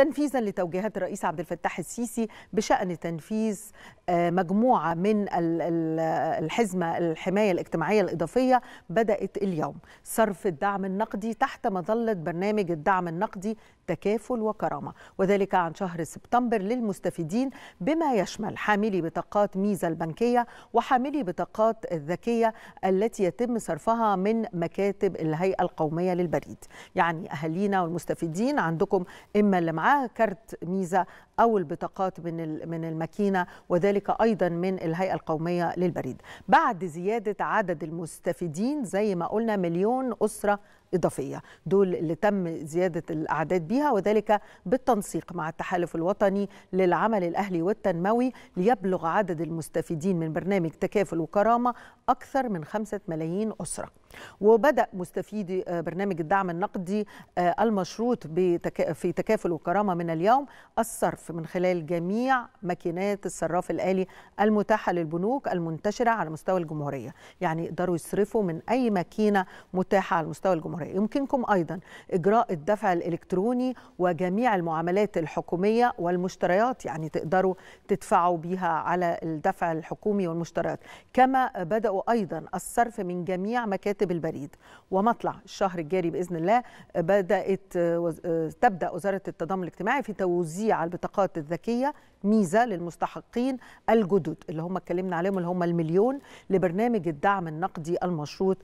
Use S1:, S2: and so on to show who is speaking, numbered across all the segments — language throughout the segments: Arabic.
S1: تنفيذا لتوجيهات الرئيس عبد الفتاح السيسي بشان تنفيذ آه، مجموعه من الحزمه الحمايه الاجتماعيه الاضافيه بدات اليوم صرف الدعم النقدي تحت مظله برنامج الدعم النقدي تكافل وكرامة وذلك عن شهر سبتمبر للمستفيدين بما يشمل حاملي بطاقات ميزة البنكية وحاملي بطاقات الذكية التي يتم صرفها من مكاتب الهيئة القومية للبريد يعني أهالينا والمستفيدين عندكم إما اللي معاه كارت ميزة او البطاقات من من الماكينه وذلك ايضا من الهيئه القوميه للبريد بعد زياده عدد المستفيدين زي ما قلنا مليون اسره إضافية دول اللي تم زيادة الأعداد بيها وذلك بالتنسيق مع التحالف الوطني للعمل الأهلي والتنموي ليبلغ عدد المستفيدين من برنامج تكافل وكرامة أكثر من خمسة ملايين أسرة وبدأ مستفيدي آه، برنامج الدعم النقدي آه، المشروط في تكافل وكرامة من اليوم الصرف من خلال جميع ماكينات الصراف الآلي المتاحة للبنوك المنتشرة على مستوى الجمهورية يعني يقدروا يصرفوا من أي ماكينة متاحة على مستوى الجمهورية يمكنكم أيضا إجراء الدفع الإلكتروني وجميع المعاملات الحكومية والمشتريات يعني تقدروا تدفعوا بيها على الدفع الحكومي والمشتريات كما بدأوا أيضا الصرف من جميع مكاتب بالبريد ومطلع الشهر الجاري باذن الله آه، بدات آه، آه، تبدا وزاره التضامن الاجتماعي في توزيع البطاقات الذكيه ميزه للمستحقين الجدد اللي هم اتكلمنا عليهم اللي هم المليون لبرنامج الدعم النقدي المشروط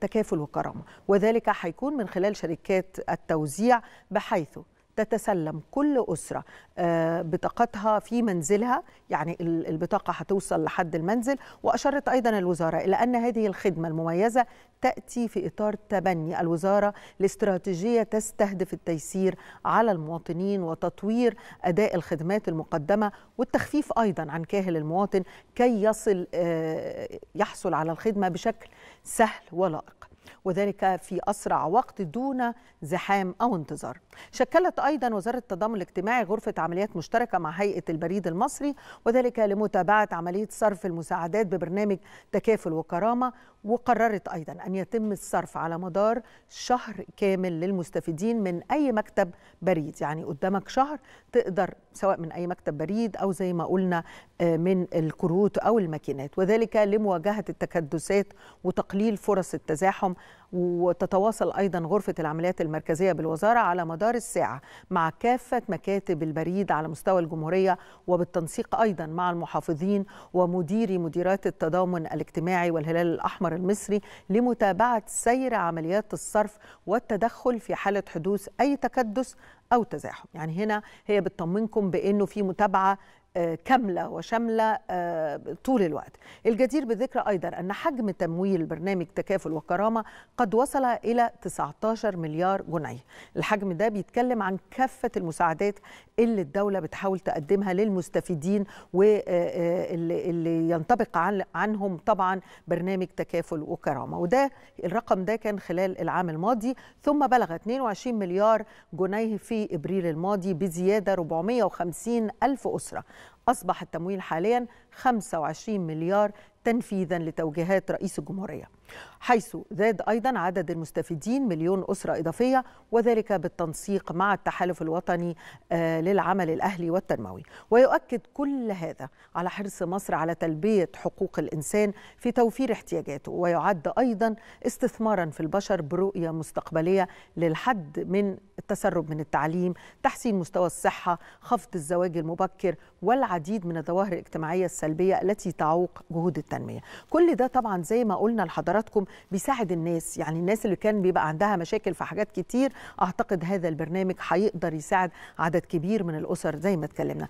S1: تكافل وكرامه وذلك هيكون من خلال شركات التوزيع بحيث تتسلم كل أسرة آه، بطاقتها في منزلها يعني البطاقة هتوصل لحد المنزل وأشرت أيضا الوزارة إلى أن هذه الخدمة المميزة تأتي في إطار تبني الوزارة لاستراتيجية تستهدف التيسير على المواطنين وتطوير أداء الخدمات المقدمة والتخفيف أيضا عن كاهل المواطن كي يصل آه، يحصل على الخدمة بشكل سهل ولائق وذلك في أسرع وقت دون زحام أو انتظار شكلت أيضا وزارة التضامن الاجتماعي غرفة عمليات مشتركة مع هيئة البريد المصري وذلك لمتابعة عملية صرف المساعدات ببرنامج تكافل وكرامة وقررت أيضا أن يتم الصرف على مدار شهر كامل للمستفيدين من أي مكتب بريد يعني قدامك شهر تقدر سواء من أي مكتب بريد أو زي ما قلنا آه، من الكروت أو الماكينات وذلك لمواجهة التكدسات وتقليل فرص التزاحم الأرقام وتتواصل أيضا غرفة العمليات المركزية بالوزارة على مدار الساعة مع كافة مكاتب البريد على مستوى الجمهورية وبالتنسيق أيضا مع المحافظين ومديري مديرات التضامن الاجتماعي والهلال الأحمر المصري لمتابعة سير عمليات الصرف والتدخل في حالة حدوث أي تكدس أو تزاحم يعني هنا هي بتطمنكم بأنه في متابعة آه، كاملة وشاملة آه، طول الوقت الجدير بالذكر أيضا أن حجم تمويل برنامج تكافل وكرامة قد وصل إلى 19 مليار جنيه الحجم ده بيتكلم عن كافة المساعدات اللي الدولة بتحاول تقدمها للمستفيدين واللي آه، ينطبق عنهم طبعا برنامج تكافل وكرامة وده الرقم ده كان خلال العام الماضي ثم بلغ 22 مليار جنيه في إبريل الماضي بزيادة 450 ألف أسرة أصبح التمويل حاليا 25 مليار تنفيذا لتوجيهات رئيس الجمهورية حيث زاد أيضا عدد المستفيدين مليون أسرة إضافية وذلك بالتنسيق مع التحالف الوطني آه، للعمل الأهلي والتنموي ويؤكد كل هذا على حرص مصر على تلبية حقوق الإنسان في توفير احتياجاته ويعد أيضا استثمارا في البشر برؤية مستقبلية للحد من التسرب من التعليم تحسين مستوى الصحة خفض الزواج المبكر والعديد من الظواهر الاجتماعية السلبية التي تعوق جهود التنمية التنميه كل ده طبعا زي ما قلنا لحضراتكم بيساعد الناس يعني الناس اللي كان بيبقى عندها مشاكل في حاجات كتير اعتقد هذا البرنامج هيقدر يساعد عدد كبير من الاسر زي ما اتكلمنا